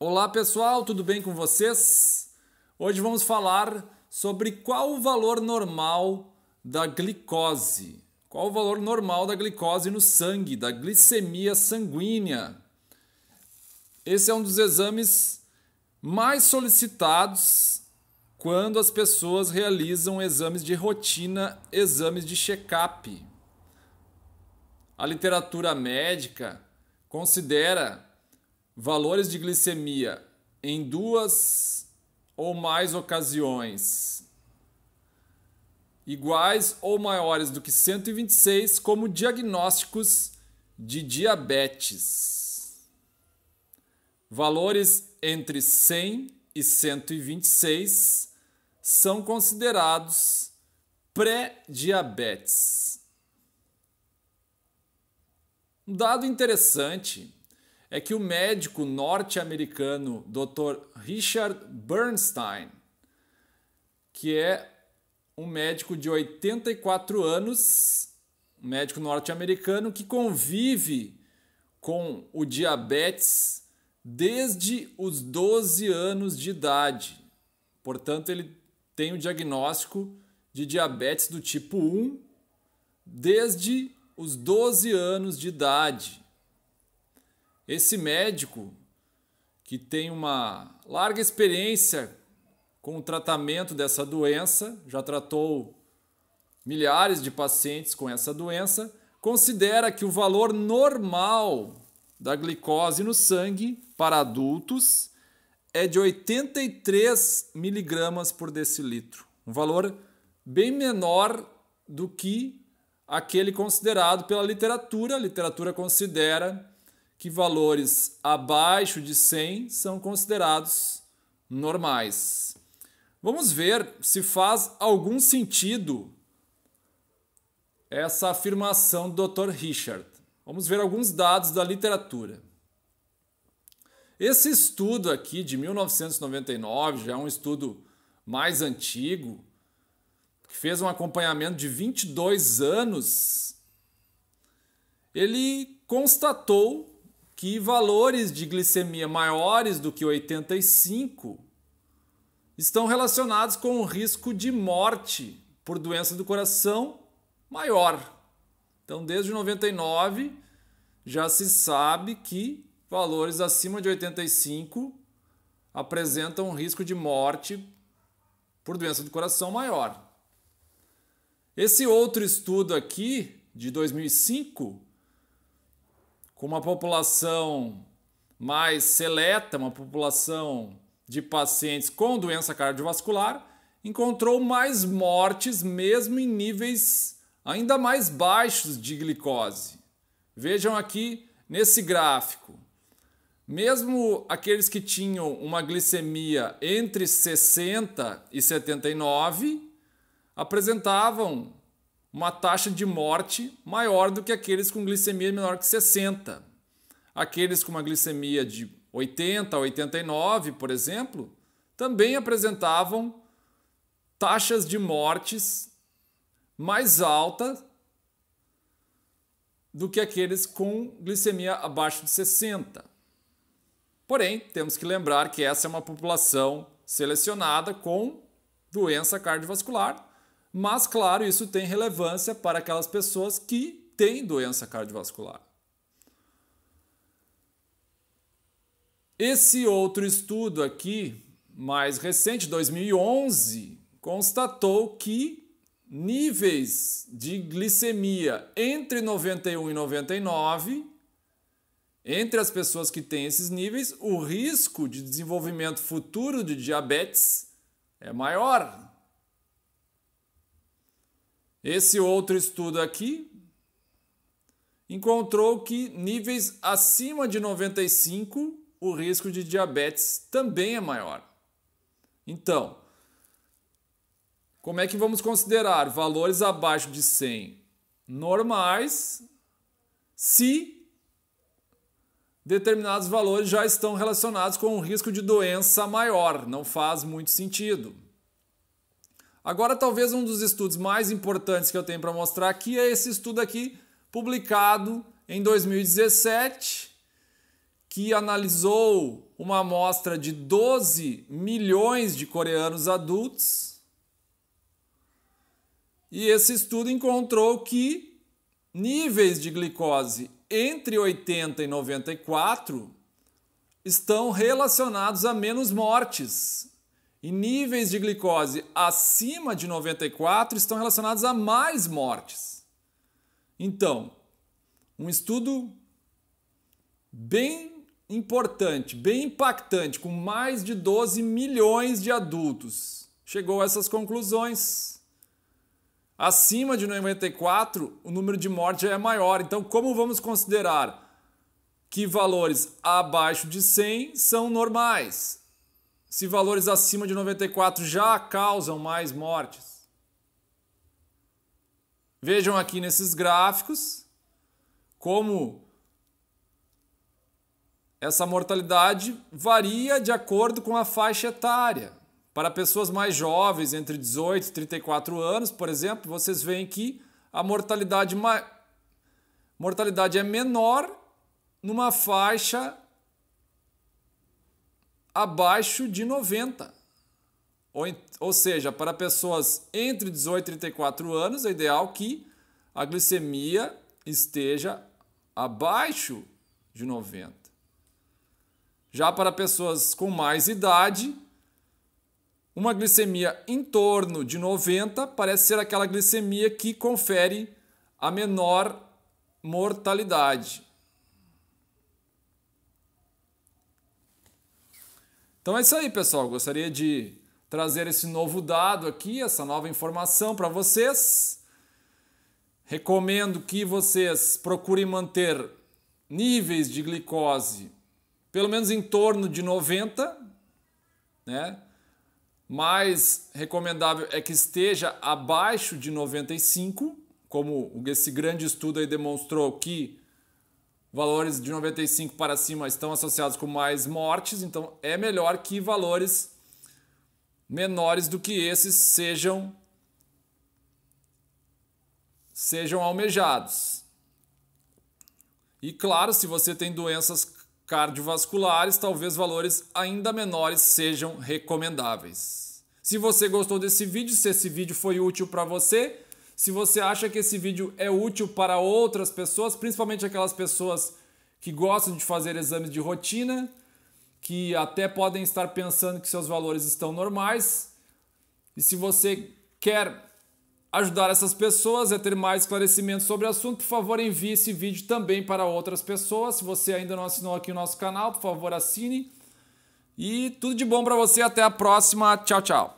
Olá pessoal, tudo bem com vocês? Hoje vamos falar sobre qual o valor normal da glicose. Qual o valor normal da glicose no sangue, da glicemia sanguínea? Esse é um dos exames mais solicitados quando as pessoas realizam exames de rotina, exames de check-up. A literatura médica considera valores de glicemia em duas ou mais ocasiões iguais ou maiores do que 126 como diagnósticos de diabetes. Valores entre 100 e 126 são considerados pré-diabetes. Um dado interessante é que o médico norte-americano Dr. Richard Bernstein, que é um médico de 84 anos, um médico norte-americano que convive com o diabetes desde os 12 anos de idade. Portanto, ele tem o diagnóstico de diabetes do tipo 1 desde os 12 anos de idade. Esse médico que tem uma larga experiência com o tratamento dessa doença, já tratou milhares de pacientes com essa doença, considera que o valor normal da glicose no sangue para adultos é de 83 miligramas por decilitro, um valor bem menor do que aquele considerado pela literatura. A literatura considera que valores abaixo de 100 são considerados normais. Vamos ver se faz algum sentido essa afirmação do Dr. Richard. Vamos ver alguns dados da literatura. Esse estudo aqui de 1999, já é um estudo mais antigo, que fez um acompanhamento de 22 anos, ele constatou que valores de glicemia maiores do que 85 estão relacionados com o risco de morte por doença do coração maior. Então, desde 99 já se sabe que valores acima de 85 apresentam um risco de morte por doença do coração maior. Esse outro estudo aqui, de 2005, com uma população mais seleta, uma população de pacientes com doença cardiovascular, encontrou mais mortes, mesmo em níveis ainda mais baixos de glicose. Vejam aqui nesse gráfico. Mesmo aqueles que tinham uma glicemia entre 60 e 79 apresentavam uma taxa de morte maior do que aqueles com glicemia menor que 60. Aqueles com uma glicemia de 80 a 89, por exemplo, também apresentavam taxas de mortes mais altas do que aqueles com glicemia abaixo de 60. Porém, temos que lembrar que essa é uma população selecionada com doença cardiovascular mas, claro, isso tem relevância para aquelas pessoas que têm doença cardiovascular. Esse outro estudo aqui, mais recente, 2011, constatou que níveis de glicemia entre 91 e 99, entre as pessoas que têm esses níveis, o risco de desenvolvimento futuro de diabetes é maior esse outro estudo aqui encontrou que níveis acima de 95 o risco de diabetes também é maior. Então, como é que vamos considerar valores abaixo de 100 normais se determinados valores já estão relacionados com um risco de doença maior? Não faz muito sentido. Agora, talvez um dos estudos mais importantes que eu tenho para mostrar aqui é esse estudo aqui, publicado em 2017, que analisou uma amostra de 12 milhões de coreanos adultos. E esse estudo encontrou que níveis de glicose entre 80 e 94 estão relacionados a menos mortes e níveis de glicose acima de 94 estão relacionados a mais mortes. Então, um estudo bem importante, bem impactante, com mais de 12 milhões de adultos, chegou a essas conclusões. Acima de 94, o número de mortes já é maior. Então, como vamos considerar que valores abaixo de 100 são normais? se valores acima de 94 já causam mais mortes. Vejam aqui nesses gráficos como essa mortalidade varia de acordo com a faixa etária. Para pessoas mais jovens, entre 18 e 34 anos, por exemplo, vocês veem que a mortalidade, mortalidade é menor numa faixa abaixo de 90. Ou, ou seja, para pessoas entre 18 e 34 anos, é ideal que a glicemia esteja abaixo de 90. Já para pessoas com mais idade, uma glicemia em torno de 90 parece ser aquela glicemia que confere a menor mortalidade. Então é isso aí, pessoal. Gostaria de trazer esse novo dado aqui, essa nova informação para vocês. Recomendo que vocês procurem manter níveis de glicose pelo menos em torno de 90, né? Mais recomendável é que esteja abaixo de 95, como esse grande estudo aí demonstrou que Valores de 95 para cima estão associados com mais mortes, então é melhor que valores menores do que esses sejam sejam almejados. E claro, se você tem doenças cardiovasculares, talvez valores ainda menores sejam recomendáveis. Se você gostou desse vídeo, se esse vídeo foi útil para você, se você acha que esse vídeo é útil para outras pessoas, principalmente aquelas pessoas que gostam de fazer exames de rotina, que até podem estar pensando que seus valores estão normais. E se você quer ajudar essas pessoas a ter mais esclarecimentos sobre o assunto, por favor, envie esse vídeo também para outras pessoas. Se você ainda não assinou aqui o nosso canal, por favor, assine. E tudo de bom para você, até a próxima. Tchau, tchau.